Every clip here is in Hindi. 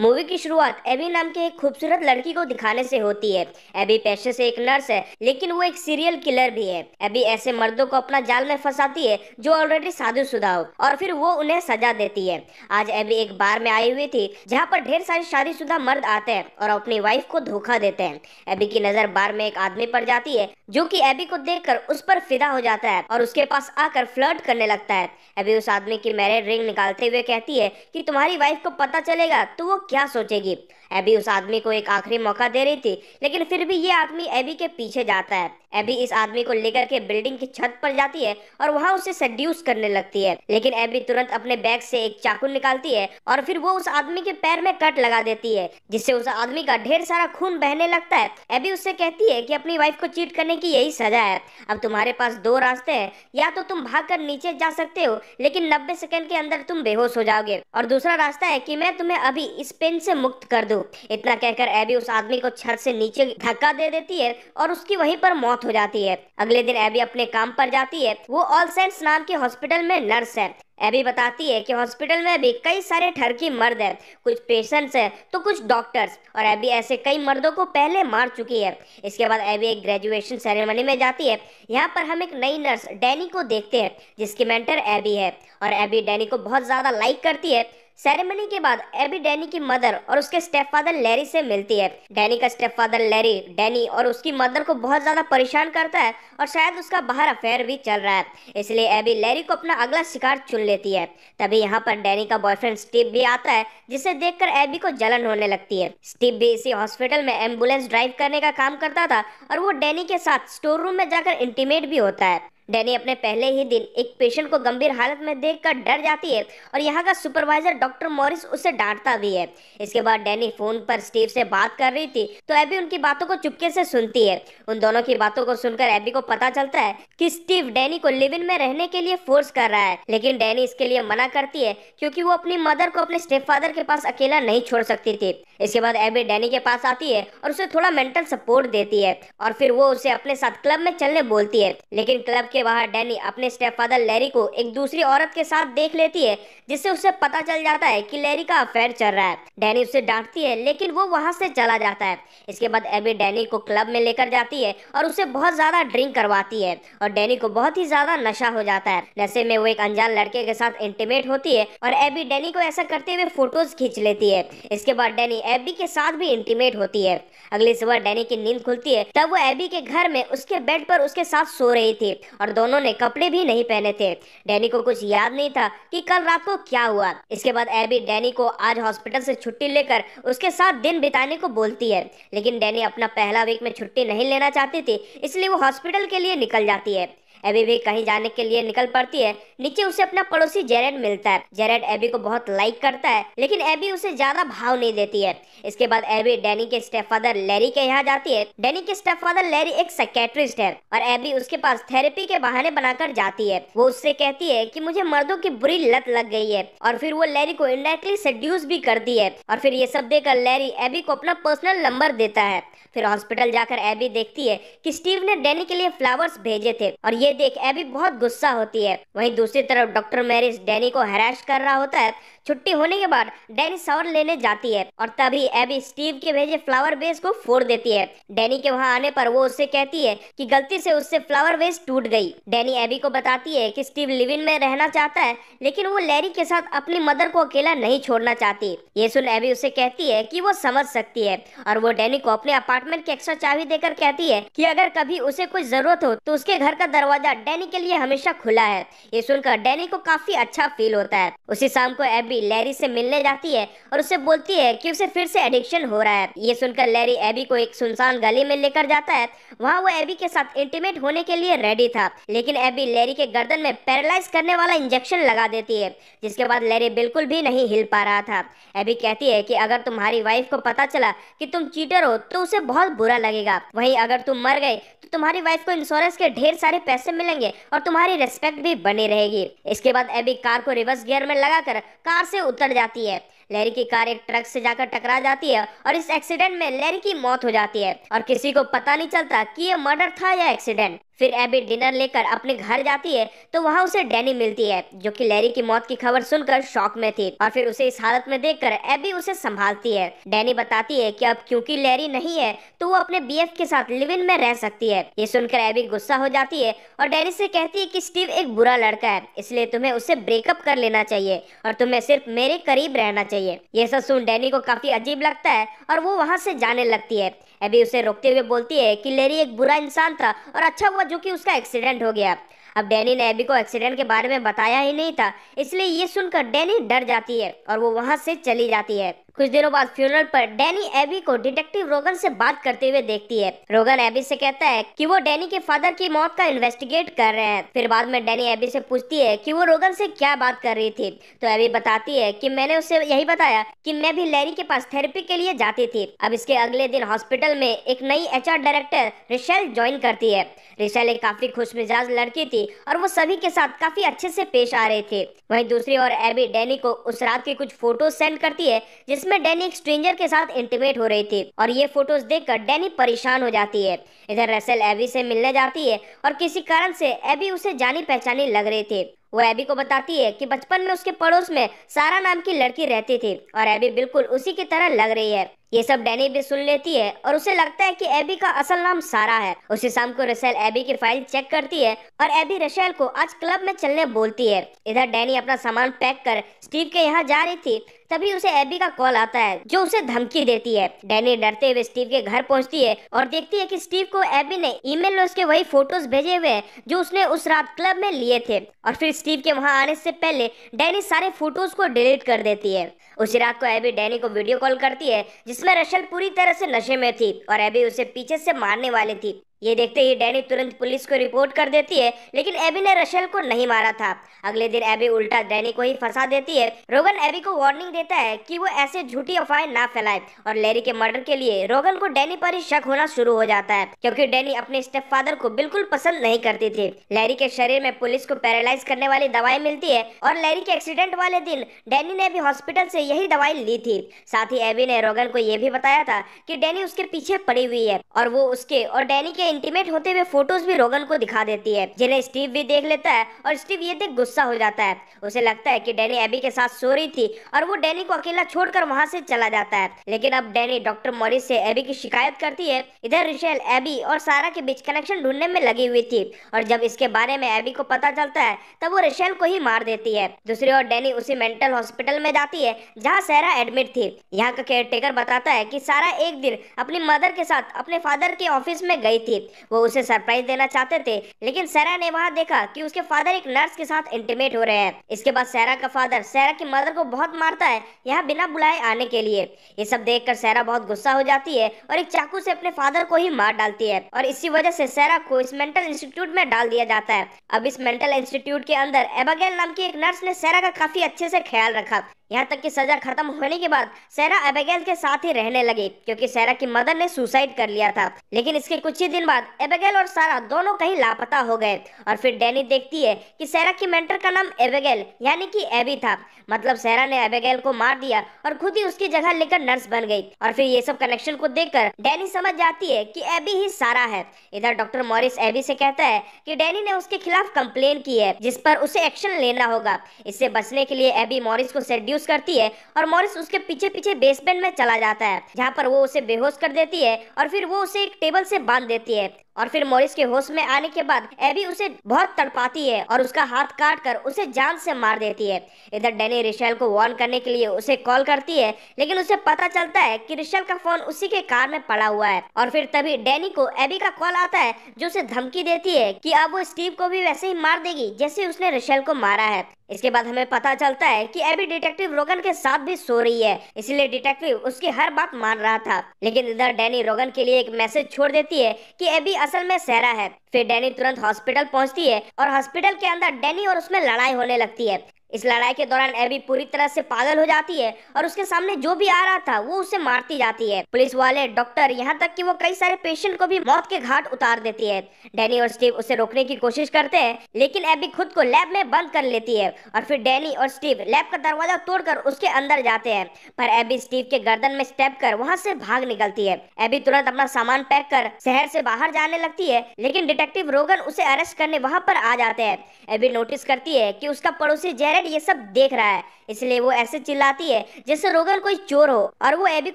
मूवी की शुरुआत एबी नाम के एक खूबसूरत लड़की को दिखाने से होती है एबी पेशे से एक नर्स है लेकिन वो एक सीरियल किलर भी है एबी ऐसे मर्दों को अपना जाल में फंसाती है जो ऑलरेडी साधु शुदा हो और फिर वो उन्हें सजा देती है आज एबी एक बार में आई हुई थी जहाँ पर ढेर सारे शादीशुदा मर्द आते हैं और अपनी वाइफ को धोखा देते हैं एबी की नजर बार में एक आदमी पर जाती है जो की एबी को देख उस पर फिदा हो जाता है और उसके पास आकर फ्लर्ट करने लगता है एबी उस आदमी की मैरिज रिंग निकालते हुए कहती है की तुम्हारी वाइफ को पता चलेगा तो वो क्या सोचेगी एबी उस आदमी को एक आखिरी मौका दे रही थी लेकिन फिर भी ये आदमी एबी के पीछे जाता है एबी इस आदमी को लेकर के बिल्डिंग की छत पर जाती है और वहाँ उसे सड्यूस करने लगती है लेकिन एबी तुरंत अपने बैग से एक चाकू निकालती है और फिर वो उस आदमी के पैर में कट लगा देती है जिससे उस आदमी का ढेर सारा खून बहने लगता है एबी उससे कहती है की अपनी वाइफ को चीट करने की यही सजा है अब तुम्हारे पास दो रास्ते है या तो तुम भाग कर नीचे जा सकते हो लेकिन नब्बे सेकेंड के अंदर तुम बेहोश हो जाओगे और दूसरा रास्ता है की मैं तुम्हें अभी इस पेन से मुक्त कर दू इतना कहकर एबी उस आदमी को छत से नीचे धक्का दे देती है और उसकी वहीं पर मौत मौत हो जाती है अगले दिन एबी अपने काम पर जाती है वो ऑल सेंट्स नाम के हॉस्पिटल में नर्स है एबी बताती है कि हॉस्पिटल में भी कई सारे ठरकी मर्द हैं कुछ पेशेंट्स हैं तो कुछ डॉक्टर्स और एबी ऐसे कई मर्दों को पहले मार चुकी है इसके बाद एबी एक ग्रेजुएशन सेरेमनी में जाती है यहाँ पर हम एक नई नर्स डैनी को देखते हैं जिसकी मेंटर एबी है और एबी डैनी को बहुत ज़्यादा लाइक करती है सेरेमनी के बाद एबी डैनी की मदर और उसके स्टेप फादर लैरी से मिलती है डैनी का स्टेप फादर लैरी डैनी और उसकी मदर को बहुत ज्यादा परेशान करता है और शायद उसका बाहर अफेयर भी चल रहा है इसलिए एबी लैरी को अपना अगला शिकार चुन लेती है तभी यहाँ पर डैनी का बॉयफ्रेंड स्टीव भी आता है जिसे कर एबी को जलन होने लगती है स्टीव भी इसी हॉस्पिटल में एम्बुलेंस ड्राइव करने का काम करता था और वो डैनी के साथ स्टोर रूम में जाकर इंटीमेट भी होता है डैनी अपने पहले ही दिन एक पेशेंट को गंभीर हालत में देखकर डर जाती है और यहाँ का सुपरवाइजर डॉक्टर मॉरिस उसे डांटता भी है इसके बाद डैनी फोन पर स्टीव से बात कर रही थी तो एबी उनकी बातों को चुपके से सुनती है उन दोनों की बातों को सुनकर एबी को पता चलता है कि स्टीव डैनी को लिविन में रहने के लिए फोर्स कर रहा है लेकिन डैनी इसके लिए मना करती है क्योंकि वो अपनी मदर को अपने स्टेप फादर के पास अकेला नहीं छोड़ सकती थी इसके बाद एबी डैनी के पास आती है और उसे थोड़ा मेंटल सपोर्ट देती है और फिर वो उसे अपने साथ क्लब में चलने बोलती है लेकिन क्लब के बाहर डैनी अपने स्टेप फादर लैरी को एक दूसरी औरत के साथ देख लेती है जिससे उसे पता चल जाता है कि लैरी का अफेयर चल रहा है डैनी उसे डांटती है लेकिन वो वहाँ से चला जाता है इसके बाद एबी डैनी को क्लब में लेकर जाती है और उसे बहुत ज़्यादा ड्रिंक करवाती है और डैनी को बहुत ही ज़्यादा नशा हो जाता है नशे में वो एक अनजान लड़के के साथ इंटीमेट होती है और एबी डैनी को ऐसा करते हुए फोटोज खींच लेती है इसके बाद डैनी एबी के साथ भी इंटीमेट होती है अगली सुबह डैनी की नींद खुलती है तब वो एबी के घर में उसके बेड पर उसके साथ सो रही थी और दोनों ने कपड़े भी नहीं पहने थे डैनी को कुछ याद नहीं था कि कल रात को क्या हुआ इसके बाद एबी डैनी को आज हॉस्पिटल से छुट्टी लेकर उसके साथ दिन बिताने को बोलती है लेकिन डैनी अपना पहला वीक में छुट्टी नहीं लेना चाहती थी इसलिए वो हॉस्पिटल के लिए निकल जाती है एबी भी कहीं जाने के लिए निकल पड़ती है नीचे उसे अपना पड़ोसी जेरेड मिलता है जेरेड एबी को बहुत लाइक करता है लेकिन एबी उसे ज्यादा भाव नहीं देती है इसके बाद एबी डैनी के स्टेफादर लैरी के यहाँ जाती है डैनी के स्टेफादर लैरी एक साइकेट्रिस्ट है और एबी उसके पास थेरेपी के बहाने बनाकर जाती है वो उससे कहती है की मुझे मर्दों की बुरी लत लग गई है और फिर वो लैरी को इंडायरेक्टली सेड्यूस भी करती है और फिर ये सब देखकर लैरी एबी को अपना पर्सनल नंबर देता है फिर हॉस्पिटल जाकर एबी देखती है कि स्टीव ने डैनी के लिए फ्लावर्स भेजे थे और ये ये देख एबी बहुत गुस्सा होती है वहीं दूसरी तरफ डॉक्टर मैरिस डैनी को हैराश कर रहा होता है छुट्टी होने के बाद डैनी सावर लेने जाती है और तभी एबी स्टीव के भेजे फ्लावर बेस को फोड़ देती है डैनी के वहाँ आने पर वो उससे कहती है कि गलती से उससे फ्लावर बेस टूट गई डैनी एबी को बताती है कि स्टीव लिविन में रहना चाहता है लेकिन वो लैरी के साथ अपनी मदर को अकेला नहीं छोड़ना चाहती ये सुन एबी उसे कहती है की वो समझ सकती है और वो डैनी को अपने अपार्टमेंट की एक्स्ट्रा चाबी देकर कहती है की अगर कभी उसे कोई जरूरत हो तो उसके घर का दरवाजा दरवाजा डैनी के लिए हमेशा खुला है ये सुनकर डैनी को काफी अच्छा फील होता है उसी शाम को एबी लैरी से मिलने जाती है और उसे बोलती है कि उसे फिर से एडिक्शन हो रहा है ये सुनकर लैरी एबी को एक सुनसान गली में लेकर जाता है वहाँ वो एबी के साथ इंटीमेट होने के लिए रेडी था लेकिन एबी लैरी के गर्दन में पैरालाइज करने वाला इंजेक्शन लगा देती है जिसके बाद लैरी बिल्कुल भी नहीं हिल पा रहा था एबी कहती है की अगर तुम्हारी वाइफ को पता चला की तुम चीटर हो तो उसे बहुत बुरा लगेगा वही अगर तुम मर गए तो तुम्हारी वाइफ को इंश्योरेंस के ढेर सारे पैसे से मिलेंगे और तुम्हारी रिस्पेक्ट भी बनी रहेगी इसके बाद एबी कार को रिवर्स गियर में लगाकर कार से उतर जाती है लैरी की कार एक ट्रक से जाकर टकरा जाती है और इस एक्सीडेंट में लैरी की मौत हो जाती है और किसी को पता नहीं चलता कि ये मर्डर था या एक्सीडेंट फिर एबी डिनर लेकर अपने घर जाती है तो वहाँ उसे डैनी मिलती है जो कि लैरी की मौत की खबर सुनकर शौक में थी और फिर उसे इस हालत में देखकर एबी उसे संभालती है डैनी बताती है कि अब क्योंकि लैरी नहीं है तो वो अपने बीएफ के साथ लिव इन में रह सकती है ये सुनकर एबी गुस्सा हो जाती है और डैनी से कहती है की स्टीव एक बुरा लड़का है इसलिए तुम्हें उसे ब्रेकअप कर लेना चाहिए और तुम्हें सिर्फ मेरे करीब रहना चाहिए यह सब सुन डैनी को काफी अजीब लगता है और वो वहाँ से जाने लगती है अभी उसे रोकते हुए बोलती है कि लेरी एक बुरा इंसान था और अच्छा हुआ जो कि उसका एक्सीडेंट हो गया अब डैनी ने एबी को एक्सीडेंट के बारे में बताया ही नहीं था इसलिए ये सुनकर डैनी डर जाती है और वो वहाँ से चली जाती है कुछ दिनों बाद फ्यूनल पर डैनी एबी को डिटेक्टिव रोगन से बात करते हुए देखती है रोगन एबी से कहता है कि वो डैनी के फादर की मौत का इन्वेस्टिगेट कर रहे हैं फिर बाद में डैनी एबी से पूछती है कि वो रोगन से क्या बात कर रही थी तो एबी बताती है कि मैंने उसे यही बताया कि मैं भी लैरी के पास थेरेपी के लिए जाती थी अब इसके अगले दिन हॉस्पिटल में एक नई एच डायरेक्टर रिशेल ज्वाइन करती है रिशेल एक काफी खुश मिजाज लड़की थी और वो सभी के साथ काफी अच्छे से पेश आ रहे थे वही दूसरी ओर एबी डैनी को उस रात की कुछ फोटो सेंड करती है जिसमें जिसमें डैनी एक स्ट्रेंजर के साथ इंटीमेट हो रही थी और ये फोटोज देखकर डैनी परेशान हो जाती है इधर रसल एबी से मिलने जाती है और किसी कारण से एबी उसे जानी पहचानी लग रही थी वो एबी को बताती है कि बचपन में उसके पड़ोस में सारा नाम की लड़की रहती थी और एबी बिल्कुल उसी की तरह लग रही है ये सब डैनी भी सुन लेती है और उसे लगता है कि एबी का असल नाम सारा है उसी शाम को रसेल एबी की फाइल चेक करती है और एबी रसेल को आज क्लब में चलने बोलती है इधर डैनी अपना सामान पैक कर स्टीव के यहाँ जा रही थी तभी उसे एबी का कॉल आता है जो उसे धमकी देती है डैनी डरते हुए स्टीव के घर पहुंचती है और देखती है कि स्टीव को एबी ने ईमेल में उसके वही फोटोज भेजे हुए हैं जो उसने उस रात क्लब में लिए थे और फिर स्टीव के वहां आने से पहले डैनी सारे फोटोज को डिलीट कर देती है उसी रात को एबी डैनी को वीडियो कॉल करती है जिस जिसमें रशल पूरी तरह से नशे में थी और एबी उसे पीछे से मारने वाली थी ये देखते ही डैनी तुरंत पुलिस को रिपोर्ट कर देती है लेकिन एबी ने रशल को नहीं मारा था अगले दिन एबी उल्टा डैनी को ही फंसा देती है रोगन एबी को वार्निंग देता है कि वो ऐसे झूठी अफवाहें ना फैलाए और लेरी के मर्डर के लिए रोगन को डैनी पर ही शक होना शुरू हो जाता है क्योंकि डैनी अपने स्टेप फादर को बिल्कुल पसंद नहीं करती थी लैरी के शरीर में पुलिस को पैरालाइज करने वाली दवाई मिलती है और लैरी के एक्सीडेंट वाले दिन डैनी ने भी हॉस्पिटल से यही दवाई ली थी साथ ही एबी ने रोगन को यह भी बताया था की डैनी उसके पीछे पड़ी हुई है और वो उसके और डैनी के इंटीमेट होते हुए फोटोज भी रोगन को दिखा देती है जिन्हें स्टीव भी देख लेता है और स्टीव ये देख गुस्सा हो जाता है उसे लगता है कि डैनी एबी के साथ सो रही थी और वो डैनी को अकेला छोड़कर वहाँ से चला जाता है लेकिन अब डैनी डॉक्टर मॉरिस से एबी की शिकायत करती है इधर रिशेल एबी और सारा के बीच कनेक्शन ढूंढने में लगी हुई थी और जब इसके बारे में एबी को पता चलता है तब वो रिशेल को ही मार देती है दूसरी ओर डैनी उसी मेंटल हॉस्पिटल में जाती है जहाँ सारा एडमिट थी यहाँ का केयर टेकर बताता है की सारा एक दिन अपनी मदर के साथ अपने फादर के ऑफिस में गई थी वो उसे सरप्राइज देना चाहते थे लेकिन सैरा ने वहाँ देखा कि उसके फादर एक नर्स के साथ इंटीमेट हो रहे हैं इसके बाद सैरा का फादर सैरा की मदर को बहुत मारता है यहाँ बिना बुलाए आने के लिए ये सब देख कर सैरा बहुत गुस्सा हो जाती है और एक चाकू से अपने फादर को ही मार डालती है और इसी वजह से सैरा को इस मेंटल इंस्टीट्यूट में डाल दिया जाता है अब इस मेंटल इंस्टीट्यूट के अंदर एबागेल नाम की एक नर्स ने सैरा का काफी अच्छे से ख्याल रखा यहाँ तक कि सजा खत्म होने के बाद सैरा एबेगेल के साथ ही रहने लगे क्योंकि सैरा की मदर ने सुसाइड कर लिया था लेकिन इसके कुछ ही दिन बाद एबेगेल और सारा दोनों कहीं लापता हो गए और फिर डैनी देखती है कि सैरा की मेंटर का नाम एबेगेल यानी कि एबी था मतलब सैरा ने एबेगेल को मार दिया और खुद ही उसकी जगह लेकर नर्स बन गई और फिर ये सब कनेक्शन को कर डैनी समझ जाती है की एबी ही सारा है इधर डॉक्टर मॉरिस एबी से कहता है की डैनी ने उसके खिलाफ कंप्लेन की है जिस पर उसे एक्शन लेना होगा इससे बचने के लिए एबी मॉरिस को सेड्यूस यूज करती है और मॉरिस उसके पीछे पीछे बेसमेंट में चला जाता है जहाँ पर वो उसे बेहोश कर देती है और फिर वो उसे एक टेबल से बांध देती है और फिर मोरिस के होश में आने के बाद एबी उसे बहुत तड़पाती है और उसका हाथ काट कर उसे जान से मार देती है इधर डेनी रिशेल को वार्न करने के लिए उसे कॉल करती है लेकिन उसे पता चलता है कि रिशेल का फोन उसी के कार में पड़ा हुआ है और फिर तभी डैनी को एबी का कॉल आता है जो उसे धमकी देती है की अब वो स्टीव को भी वैसे ही मार देगी जैसे उसने रिशेल को मारा है इसके बाद हमें पता चलता है कि एबी डिटेक्टिव रोगन के साथ भी सो रही है इसलिए डिटेक्टिव उसकी हर बात मान रहा था लेकिन इधर डैनी रोगन के लिए एक मैसेज छोड़ देती है कि एबी असल में सहरा है फिर डैनी तुरंत हॉस्पिटल पहुंचती है और हॉस्पिटल के अंदर डैनी और उसमें लड़ाई होने लगती है इस लड़ाई के दौरान एबी पूरी तरह से पागल हो जाती है और उसके सामने जो भी आ रहा था वो उसे मारती जाती है पुलिस वाले डॉक्टर यहाँ तक कि वो कई सारे पेशेंट को भी मौत के घाट उतार देती है डैनी और स्टीव उसे रोकने की कोशिश करते हैं लेकिन एबी खुद को लैब में बंद कर लेती है और फिर डैनी और स्टीव लैब का दरवाजा तोड़कर उसके अंदर जाते हैं पर एबी स्टीव के गर्दन में स्टेप कर वहाँ से भाग निकलती है एबी तुरंत अपना सामान पैक कर शहर से बाहर जाने लगती है लेकिन डिटेक्टिव रोगन उसे अरेस्ट करने वहाँ पर आ जाते हैं एबी नोटिस करती है की उसका पड़ोसी जेरे रेड ये सब देख रहा है इसलिए वो ऐसे चिल्लाती है जैसे रोगन कोई चोर हो और वो एबी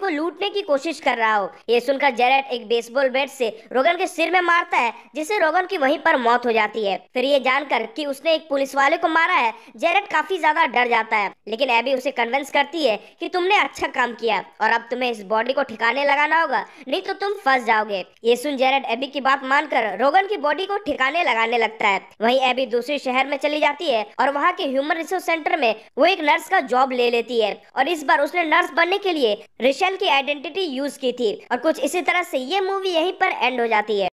को लूटने की कोशिश कर रहा हो ये सुनकर जेरेट एक बेसबॉल बैट से रोगन के सिर में मारता है जिससे रोगन की वहीं पर मौत हो जाती है फिर ये जानकर कि उसने एक पुलिस वाले को मारा है जेरेट काफी ज्यादा डर जाता है लेकिन एबी उसे कन्विंस करती है कि तुमने अच्छा काम किया और अब तुम्हें इस बॉडी को ठिकाने लगाना होगा नहीं तो तुम फंस जाओगे ये सुन जेरेट एबी की बात मानकर रोगन की बॉडी को ठिकाने लगाने लगता है वही एबी दूसरे शहर में चली जाती है और वहाँ के ह्यूमन रिसोर्स सेंटर में वो एक नर्स नर्स का जॉब ले लेती है और इस बार उसने नर्स बनने के लिए रिशल की आइडेंटिटी यूज की थी और कुछ इसी तरह से ये मूवी यहीं पर एंड हो जाती है